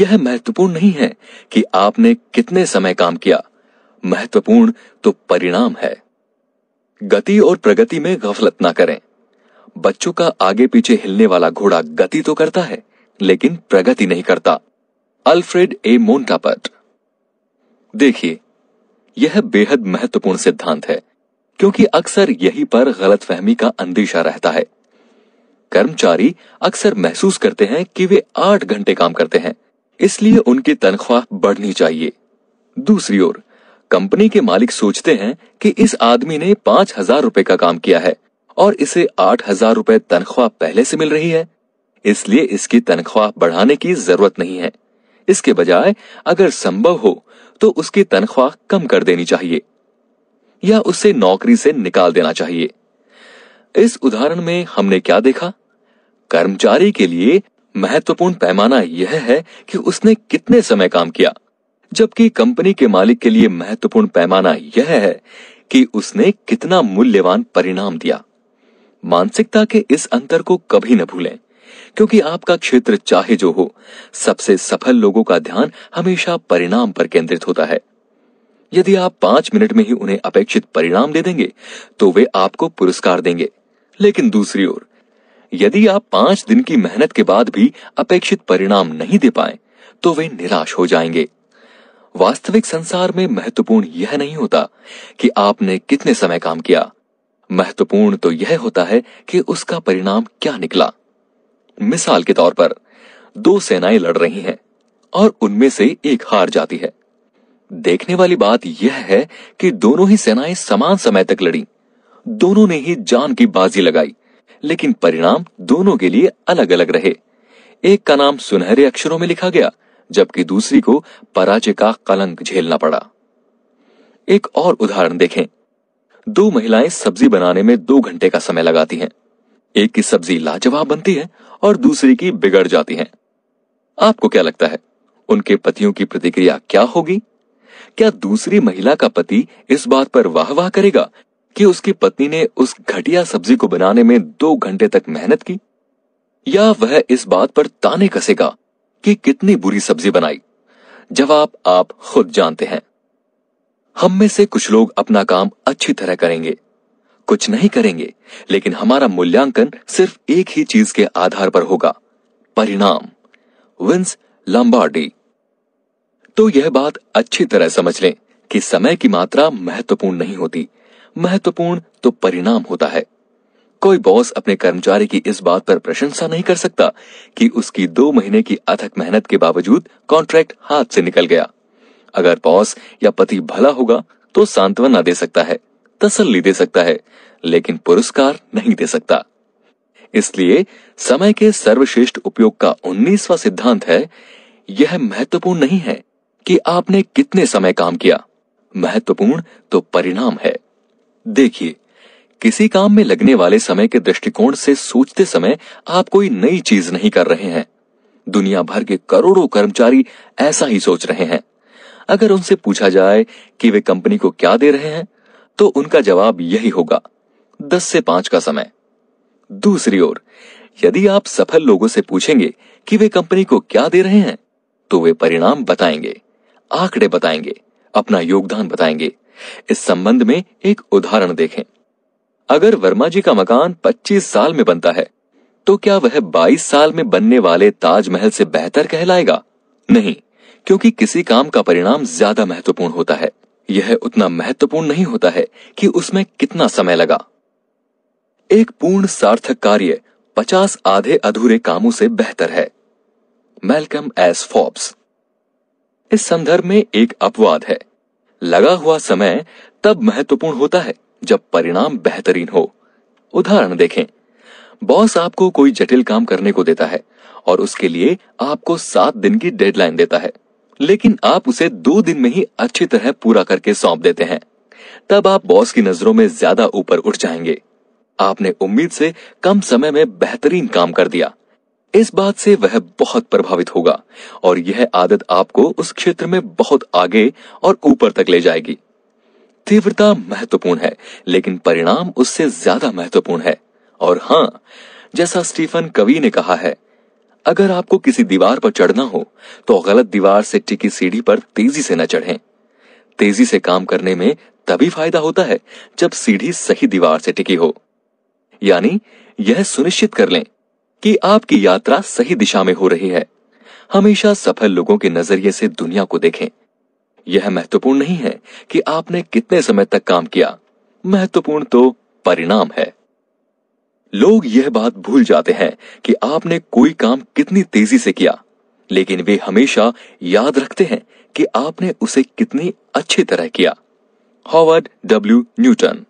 यह महत्वपूर्ण नहीं है कि आपने कितने समय काम किया महत्वपूर्ण तो परिणाम है गति और प्रगति में गफलत ना करें बच्चों का आगे पीछे हिलने वाला घोड़ा गति तो करता है लेकिन प्रगति नहीं करता अल्फ्रेड ए मोन्टापट देखिए यह बेहद महत्वपूर्ण सिद्धांत है क्योंकि अक्सर यही पर गलतफहमी का अंदेशा रहता है कर्मचारी अक्सर महसूस करते हैं कि वे आठ घंटे काम करते हैं इसलिए उनकी तनख्वाह बढ़नी चाहिए दूसरी ओर कंपनी के मालिक सोचते हैं कि इस आदमी ने पांच हजार रुपए का काम किया है और इसे आठ हजार रुपए तनख्वाह पहले से मिल रही है इसलिए इसकी तनख्वाह बढ़ाने की जरूरत नहीं है इसके बजाय अगर संभव हो तो उसकी तनख्वाह कम कर देनी चाहिए या उसे नौकरी से निकाल देना चाहिए इस उदाहरण में हमने क्या देखा कर्मचारी के लिए महत्वपूर्ण पैमाना यह है कि उसने कितने समय काम किया जबकि कंपनी के मालिक के लिए महत्वपूर्ण पैमाना यह है कि उसने कितना मूल्यवान परिणाम दिया मानसिकता के इस अंतर को कभी न भूलें क्योंकि आपका क्षेत्र चाहे जो हो सबसे सफल लोगों का ध्यान हमेशा परिणाम पर केंद्रित होता है यदि आप पांच मिनट में ही उन्हें अपेक्षित परिणाम दे देंगे तो वे आपको पुरस्कार देंगे लेकिन दूसरी ओर यदि आप पांच दिन की मेहनत के बाद भी अपेक्षित परिणाम नहीं दे पाए तो वे निराश हो जाएंगे वास्तविक संसार में महत्वपूर्ण यह नहीं होता कि आपने कितने समय काम किया महत्वपूर्ण तो यह होता है कि उसका परिणाम क्या निकला मिसाल के तौर पर दो सेनाएं लड़ रही हैं और उनमें से एक हार जाती है देखने वाली बात यह है कि दोनों ही सेनाएं समान समय तक लड़ी दोनों ने ही जान की बाजी लगाई लेकिन परिणाम दोनों के लिए अलग अलग रहे एक का नाम सुनहरे अक्षरों में लिखा गया जबकि दूसरी को पराजय का कलंक झेलना पड़ा एक और उदाहरण देखें दो महिलाएं सब्जी बनाने में दो घंटे का समय लगाती हैं एक की सब्जी लाजवाब बनती है और दूसरी की बिगड़ जाती है आपको क्या लगता है उनके पतियों की प्रतिक्रिया क्या होगी क्या दूसरी महिला का पति इस बात पर वाह वाह करेगा कि उसकी पत्नी ने उस घटिया सब्जी को बनाने में दो घंटे तक मेहनत की या वह इस बात पर ताने कसेगा कि कितनी बुरी सब्जी बनाई जवाब आप खुद जानते हैं हम में से कुछ लोग अपना काम अच्छी तरह करेंगे कुछ नहीं करेंगे लेकिन हमारा मूल्यांकन सिर्फ एक ही चीज के आधार पर होगा परिणाम विंस लंबार्डी तो यह बात अच्छी तरह समझ लें कि समय की मात्रा महत्वपूर्ण नहीं होती महत्वपूर्ण तो परिणाम होता है कोई बॉस अपने कर्मचारी की इस बात पर प्रशंसा नहीं कर सकता कि उसकी दो महीने की अथक मेहनत के बावजूद कॉन्ट्रैक्ट हाथ से निकल गया अगर बॉस या पति भला होगा तो सांत्वना दे सकता है तसल्ली दे सकता है लेकिन पुरस्कार नहीं दे सकता इसलिए समय के सर्वश्रेष्ठ उपयोग का उन्नीसवा सिद्धांत है यह महत्वपूर्ण नहीं है कि आपने कितने समय काम किया महत्वपूर्ण तो परिणाम है देखिए किसी काम में लगने वाले समय के दृष्टिकोण से सोचते समय आप कोई नई चीज नहीं कर रहे हैं दुनिया भर के करोड़ों कर्मचारी ऐसा ही सोच रहे हैं अगर उनसे पूछा जाए कि वे कंपनी को क्या दे रहे हैं तो उनका जवाब यही होगा दस से पांच का समय दूसरी ओर यदि आप सफल लोगों से पूछेंगे कि वे कंपनी को क्या दे रहे हैं तो वे परिणाम बताएंगे आंकड़े बताएंगे अपना योगदान बताएंगे इस संबंध में एक उदाहरण देखें अगर वर्मा जी का मकान 25 साल में बनता है तो क्या वह 22 साल में बनने वाले ताजमहल से बेहतर कहलाएगा नहीं क्योंकि किसी काम का परिणाम ज्यादा महत्वपूर्ण होता है यह उतना महत्वपूर्ण नहीं होता है कि उसमें कितना समय लगा एक पूर्ण सार्थक कार्य पचास आधे अधूरे कामों से बेहतर है मेलकम एस फॉब्स इस संदर्भ में एक अपवाद है लगा हुआ समय तब महत्वपूर्ण होता है जब परिणाम बेहतरीन हो उदाहरण देखें बॉस आपको कोई जटिल काम करने को देता है और उसके लिए आपको सात दिन की डेडलाइन देता है लेकिन आप उसे दो दिन में ही अच्छी तरह पूरा करके सौंप देते हैं तब आप बॉस की नजरों में ज्यादा ऊपर उठ जाएंगे आपने उम्मीद से कम समय में बेहतरीन काम कर दिया इस बात से वह बहुत प्रभावित होगा और यह आदत आपको उस क्षेत्र में बहुत आगे और ऊपर तक ले जाएगी तीव्रता महत्वपूर्ण है लेकिन परिणाम उससे ज्यादा महत्वपूर्ण है और हां जैसा स्टीफन कवि ने कहा है अगर आपको किसी दीवार पर चढ़ना हो तो गलत दीवार से टिकी सीढ़ी पर तेजी से न चढ़ें तेजी से काम करने में तभी फायदा होता है जब सीढ़ी सही दीवार से टिकी हो यानी यह सुनिश्चित कर लें कि आपकी यात्रा सही दिशा में हो रही है हमेशा सफल लोगों के नजरिए से दुनिया को देखें यह महत्वपूर्ण नहीं है कि आपने कितने समय तक काम किया महत्वपूर्ण तो परिणाम है लोग यह बात भूल जाते हैं कि आपने कोई काम कितनी तेजी से किया लेकिन वे हमेशा याद रखते हैं कि आपने उसे कितनी अच्छी तरह किया हॉवर्ड डब्ल्यू न्यूटन